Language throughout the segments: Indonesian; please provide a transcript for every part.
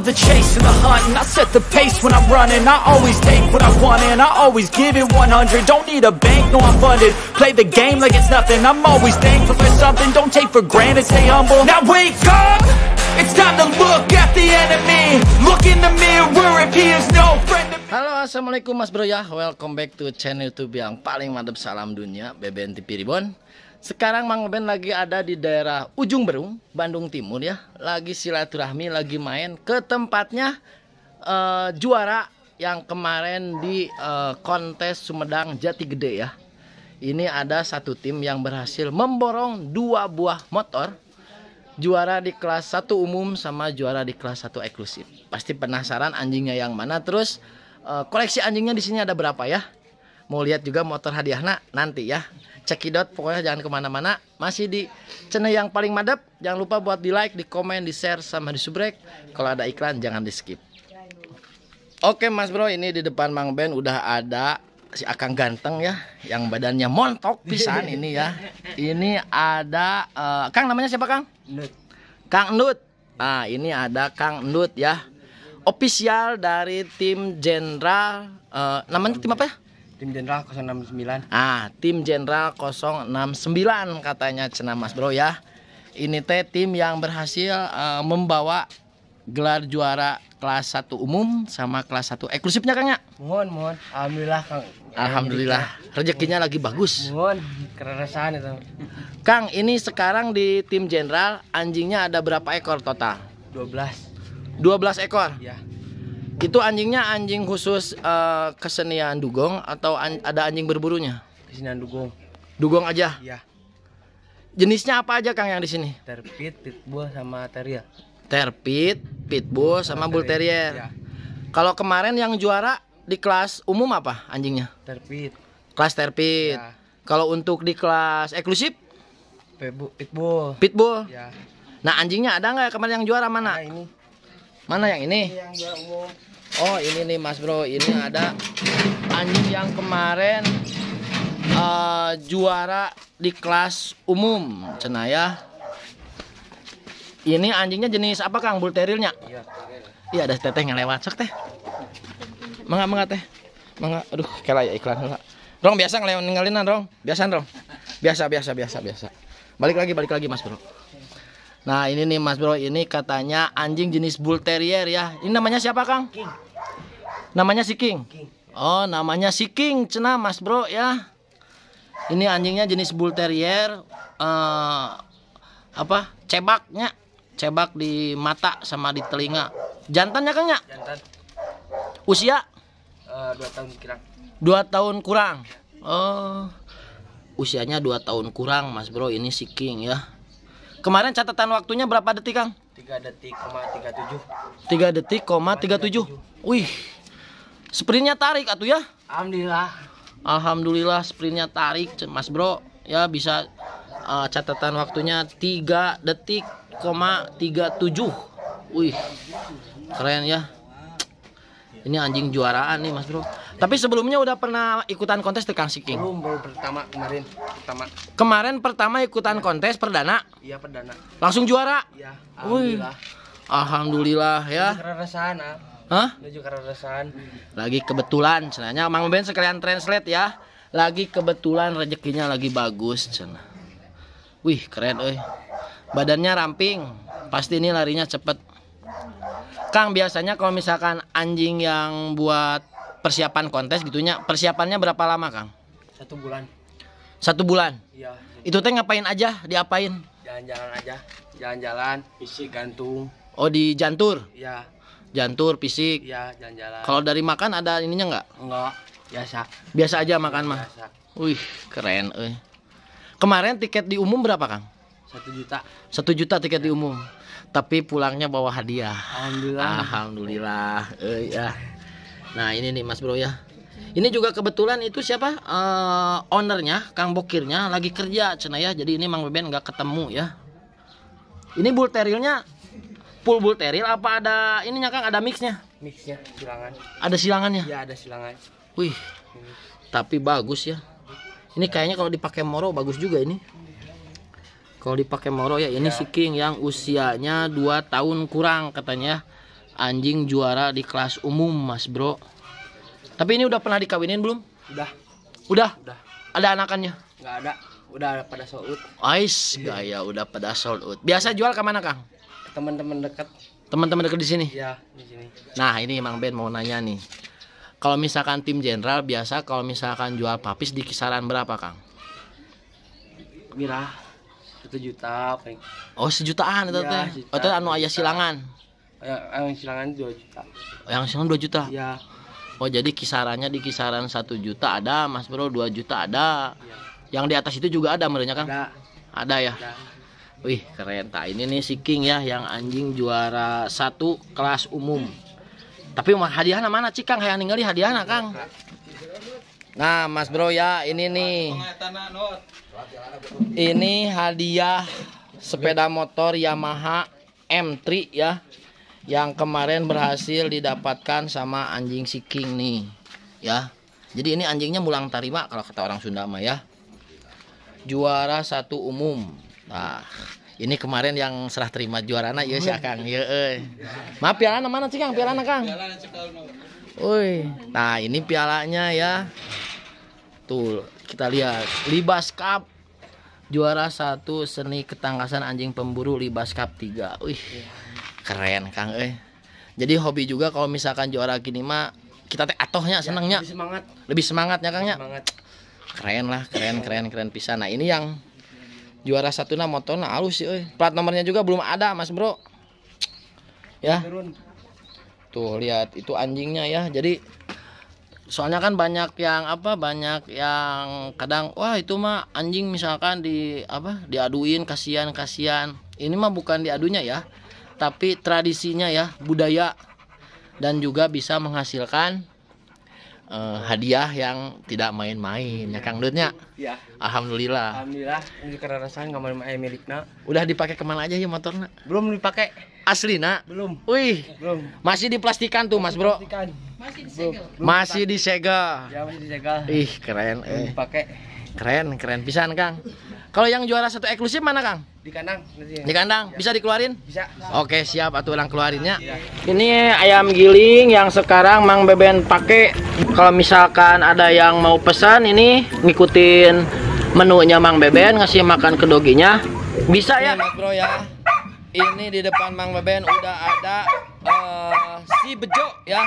love the chase and the hunt And I set the pace when I'm running I always take what I want and I always give it 100 Don't need a bank, no I'm funded Play the game like it's nothing I'm always thankful for something Don't take for granted, stay humble Now wake up! It's time to look at the enemy Look in the mirror if he is no friend Halo Assalamualaikum Mas Bro ya Welcome back to channel Youtube yang paling mantap salam dunia BBN TV Ribon Sekarang Mang Ben lagi ada di daerah Ujung Berung, Bandung Timur ya. Lagi silaturahmi, lagi main ke tempatnya uh, juara yang kemarin di uh, kontes Sumedang Jati Gede ya. Ini ada satu tim yang berhasil memborong dua buah motor. Juara di kelas satu umum sama juara di kelas satu eksklusif. Pasti penasaran anjingnya yang mana terus uh, koleksi anjingnya di sini ada berapa ya? mau lihat juga motor hadiahnya nanti ya cekidot pokoknya jangan kemana-mana masih di channel yang paling madep jangan lupa buat di like di komen di share sama di subrek kalau ada iklan jangan di skip Oke mas bro ini di depan Mang Ben udah ada si akang ganteng ya yang badannya montok pisan ini ya ini ada uh, Kang namanya siapa Kang? Kang Nut Nah ini ada Kang Nut ya official dari tim jenderal uh, namanya tim apa ya? Tim Jenderal 069. Ah, tim Jenderal 069 katanya Cena Mas Bro ya. Ini teh tim yang berhasil uh, membawa gelar juara kelas 1 umum sama kelas 1 eksklusifnya Kang ya. Mohon, mohon. Alhamdulillah Kang. Alhamdulillah. Rezekinya lagi bagus. Mohon, kerasaan itu. Kang, ini sekarang di tim Jenderal anjingnya ada berapa ekor total? 12. 12 ekor? Iya. Itu anjingnya anjing khusus uh, kesenian dugong atau an ada anjing berburunya? Kesenian dugong. Dugong aja? Iya. Jenisnya apa aja Kang yang di sini? Terpit, pitbull sama terrier. Terpit, pitbull sama, sama bull terrier. Ya. Kalau kemarin yang juara di kelas umum apa anjingnya? Terpit. Kelas terpit. Ya. Kalau untuk di kelas eksklusif? Pitbull. Pitbull. Ya. Nah anjingnya ada nggak kemarin yang juara mana? Nah, ini. Mana yang ini? yang juara umum oh ini nih mas bro ini ada anjing yang kemarin uh, juara di kelas umum cenaya ini anjingnya jenis apa kang Bull terilnya iya, iya ada teteh yang lewat sok teh mangga mangga teh mangga aduh kela ya iklan lah rong biasa ngelewat ninggalinan rong biasa rong biasa biasa biasa biasa balik lagi balik lagi mas bro nah ini nih mas bro ini katanya anjing jenis bull terrier ya ini namanya siapa kang Namanya si King? King. Ya. Oh, namanya si King, cena Mas Bro ya. Ini anjingnya jenis Bull Terrier uh, apa? Cebaknya. Cebak di mata sama di telinga. jantan ya Kang ya? Jantan. Usia? Uh, dua tahun kurang. Dua tahun kurang. Oh. Usianya dua tahun kurang, Mas Bro. Ini si King ya. Kemarin catatan waktunya berapa detik, Kang? tiga detik, tiga tujuh tiga detik, tiga tujuh Wih, Sprintnya tarik atuh ya? Alhamdulillah. Alhamdulillah sprintnya tarik Mas Bro. Ya bisa uh, catatan waktunya 3 detik, koma 37. Wih. Keren ya. Ini anjing juaraan nih Mas Bro. Tapi sebelumnya udah pernah ikutan kontes di Siking? Belum, baru pertama kemarin. Pertama. Kemarin pertama ikutan kontes perdana? Iya, perdana. Langsung juara? Iya, alhamdulillah. Wih. Alhamdulillah ya. keren sana. Hah? Menuju Lagi kebetulan cenanya Mang Ben sekalian translate ya. Lagi kebetulan rezekinya lagi bagus cenah. Wih, keren euy. Badannya ramping. Pasti ini larinya cepet. Kang biasanya kalau misalkan anjing yang buat persiapan kontes gitunya, persiapannya berapa lama, Kang? Satu bulan. Satu bulan? Iya. Itu teh ngapain aja? Diapain? Jalan-jalan aja. Jalan-jalan, isi gantung. Oh, di jantur? Iya Jantur, fisik. Ya jalan-jalan. Kalau dari makan ada ininya nggak? Nggak, biasa. Biasa aja makan mah. Wih, keren eh Kemarin tiket di umum berapa, Kang? Satu juta. Satu juta tiket ya. di iya. umum. Tapi pulangnya bawa hadiah. Alhamdulillah. Alhamdulillah. eh ya. Nah, ini nih Mas Bro ya. Ini juga kebetulan itu siapa? Uh, ownernya, Kang Bokirnya lagi kerja cina ya. Jadi ini Mang Beben nggak ketemu ya. Ini bulterilnya full bulteril apa ada ininya Kang ada mixnya? Mixnya silangan. Ada silangannya? Iya ada silangan. Wih, tapi bagus ya. Ini kayaknya kalau dipakai Moro bagus juga ini. Kalau dipakai Moro ya ini ya. si King yang usianya 2 tahun kurang katanya ya. anjing juara di kelas umum Mas Bro. Tapi ini udah pernah dikawinin belum? Udah. Udah. Udah. Ada anakannya? nggak ada. Udah pada sold out. Ais, gaya udah pada sold out. Biasa jual ke mana, Kang? teman-teman dekat teman-teman dekat di sini ya di sini nah ini emang Ben mau nanya nih kalau misalkan tim jenderal biasa kalau misalkan jual papis di kisaran berapa kang mirah satu juta apa oh sejutaan itu iya, teh oh itu anu ayah silangan ya, yang silangan dua juta yang silangan dua juta ya Oh jadi kisarannya di kisaran satu juta ada, Mas Bro 2 juta ada. Ya. Yang di atas itu juga ada merenya kan? Ada. Ada ya. Wih keren tak nah, ini nih si King ya yang anjing juara satu kelas umum. Tapi hadiahnya mana sih kang? hayang ningali hadiahnya Kang? Nah Mas Bro ya ini nih. Ini hadiah sepeda motor Yamaha M3 ya yang kemarin berhasil didapatkan sama anjing si King nih ya. Jadi ini anjingnya mulang tarima kalau kata orang Sunda mah ya. Juara satu umum. Nah, ini kemarin yang serah terima juara anak ya oh, si iya. Akang. Ya, eh. Maaf piala mana sih Kang? Piala Kang? Uy. nah ini pialanya ya. Tuh, kita lihat Libas Cup juara satu seni ketangkasan anjing pemburu Libas Cup 3. Wih. Keren Kang eh. Jadi hobi juga kalau misalkan juara gini mah kita teh atohnya ya, senangnya. lebih semangat. Lebih semangatnya Kang ya? Semangat. Keren lah, keren keren keren pisan. Nah, ini yang juara satu nah motornya halus sih oi. plat nomornya juga belum ada mas bro ya tuh lihat itu anjingnya ya jadi soalnya kan banyak yang apa banyak yang kadang wah itu mah anjing misalkan di apa diaduin kasihan kasihan ini mah bukan diadunya ya tapi tradisinya ya budaya dan juga bisa menghasilkan uh, hadiah yang tidak main-main ya, ya Kang Dutnya. Ya. Alhamdulillah. Alhamdulillah, ini rasanya nggak main main eh, milikna. Udah dipakai kemana aja ya motornya? Belum dipakai. Asli nak? Belum. Wih. Belum. Masih diplastikan tuh Mas Bro. Plastikan. Masih disegel. Masih disegel. Ya masih disegel. Ih keren. eh. Dipakai. Keren, keren pisan Kang. Kalau yang juara satu eksklusif mana Kang? Di kandang. Ya. Di kandang. Ya. Bisa dikeluarin? Bisa. Oke siap, atau ulang keluarinnya. Ya. Ini ayam giling yang sekarang Mang Beben pakai. Kalau misalkan ada yang mau pesan ini ngikutin menunya Mang Beben ngasih makan ke doginya. Bisa ya? Ini, iya, bro ya. Ini di depan Mang Beben udah ada uh, si bejo ya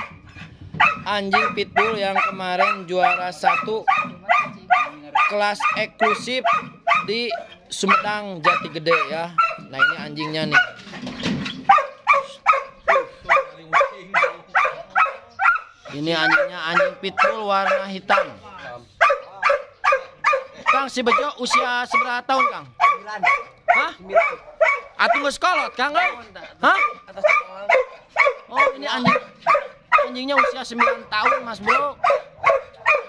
anjing pitbull yang kemarin juara satu kelas eksklusif di Sumedang Jati Gede ya. Nah ini anjingnya nih. Ini anjingnya anjing pitbull warna hitam. Kang si Bejo usia seberapa tahun Kang? Hah? 9. Ah, Atuh nggak sekolah Kang? Eh. Hah? Oh ini anjing anjingnya usia 9 tahun Mas Bro.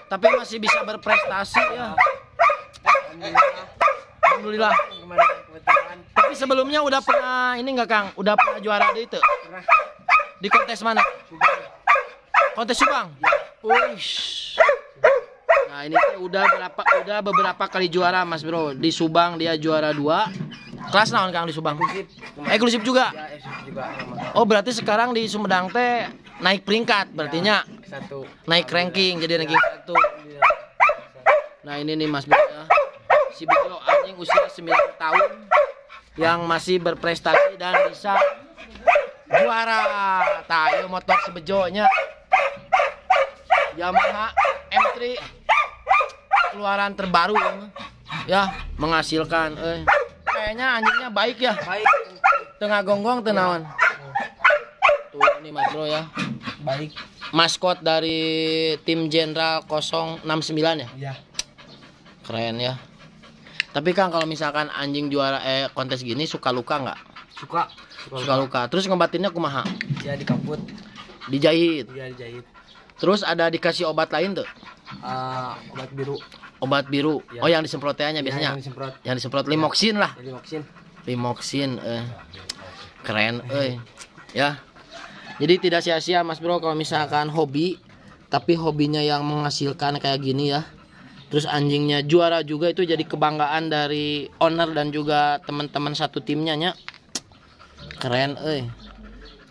Tapi masih bisa berprestasi ya alhamdulillah tapi sebelumnya udah pernah ini nggak kang udah pernah juara di itu di kontes mana kontes subang nah ini udah berapa udah beberapa kali juara mas bro di subang dia juara dua kelas naon kang di subang eksklusif ya, juga oh berarti sekarang di sumedang teh naik peringkat berartinya nya? naik ranking jadi ranking ya, satu nah ini nih mas bro ya. si. bro yang usia 9 tahun yang masih berprestasi dan bisa juara tayo motor sebejonya Yamaha M3 keluaran terbaru ya, ya menghasilkan eh. kayaknya anjingnya baik ya baik tengah gonggong tenawan ya. tuh ini mas bro ya baik maskot dari tim Jenderal 069 ya? Iya. Keren ya. Tapi kan kalau misalkan anjing juara eh kontes gini suka luka nggak? Suka. Suka, suka luka. luka. Terus ngebatinnya kumaha? Ya dikabut. Dijahit. Iya dijahit. Terus ada dikasih obat lain tuh? Uh, obat biru. Obat biru. Ya. Oh yang disemprot ya, biasanya. yang disemprot. Yang disemprot limoxin lah. Iya, limoxin. Limoxin eh. Keren eh. Ya. Jadi tidak sia-sia Mas Bro kalau misalkan hobi tapi hobinya yang menghasilkan kayak gini ya terus anjingnya juara juga itu jadi kebanggaan dari owner dan juga teman-teman satu timnya nya keren eh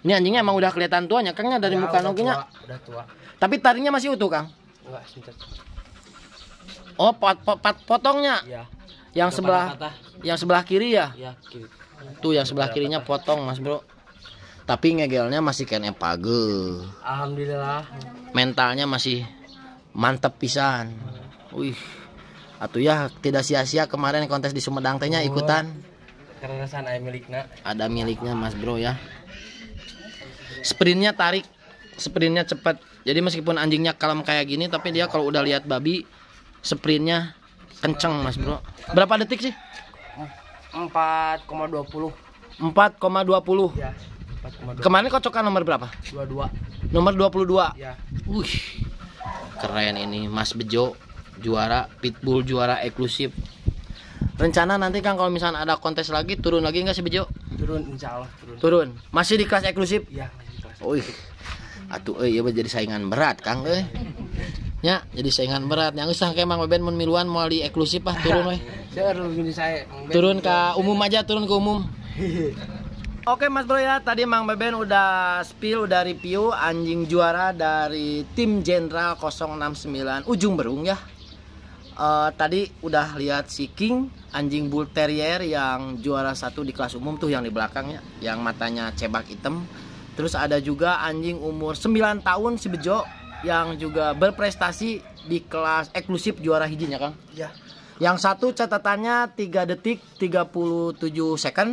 ini anjingnya emang udah kelihatan tuanya ya dari ya, muka noginya udah tua tapi taringnya masih utuh kang enggak oh pot, pot, pot potongnya ya. yang sebelah yang sebelah kiri ya, ya kiri. tuh yang sebelah kirinya potong mas bro tapi ngegelnya masih kene pagel. alhamdulillah mentalnya masih mantep pisan Wih. Atuh ya tidak sia-sia kemarin kontes di Sumedang tehnya oh. ikutan. karena ada miliknya. Ada miliknya Mas Bro ya. Sprintnya tarik, sprintnya cepat. Jadi meskipun anjingnya kalem kayak gini tapi dia kalau udah lihat babi sprintnya kenceng Mas Bro. Berapa detik sih? 4,20. 4,20. Iya, kemarin kocokan nomor berapa? 22. Nomor 22. Ya. Wih. Keren ini Mas Bejo juara pitbull juara eksklusif rencana nanti kan kalau misalnya ada kontes lagi turun lagi nggak sih Bejo turun insya Allah turun turun masih di kelas eksklusif ya masih di kelas Uih. atuh eh iya, jadi saingan berat kang eh Ya, jadi saingan berat. Yang usah kayak Mang Beben mun mau di eksklusif ah turun weh. turun ke umum aja, turun ke umum. Oke Mas Bro ya, tadi Mang Beben udah spill dari review anjing juara dari tim Jenderal 069 Ujung Berung ya uh, tadi udah lihat si King anjing bull terrier yang juara satu di kelas umum tuh yang di belakangnya yang matanya cebak hitam terus ada juga anjing umur 9 tahun si Bejo yang juga berprestasi di kelas eksklusif juara hijinya Kang ya yang satu catatannya 3 detik 37 second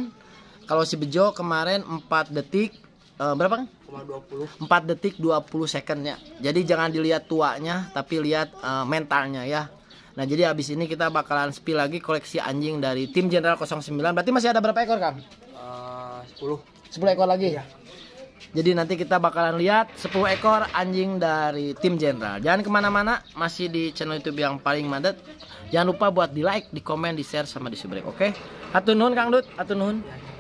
kalau si Bejo kemarin 4 detik uh, berapa kan? 20. 4 detik 20 second ya. Jadi jangan dilihat tuanya tapi lihat uh, mentalnya ya Nah jadi abis ini kita bakalan spill lagi koleksi anjing dari tim General 09 Berarti masih ada berapa ekor Kang? Uh, 10 10 ekor lagi? Iya jadi nanti kita bakalan lihat 10 ekor anjing dari tim general Jangan kemana-mana, masih di channel YouTube yang paling mandat Jangan lupa buat di like, di komen, di share, sama di subrek, oke? Okay? Atun Kang Dut, atunun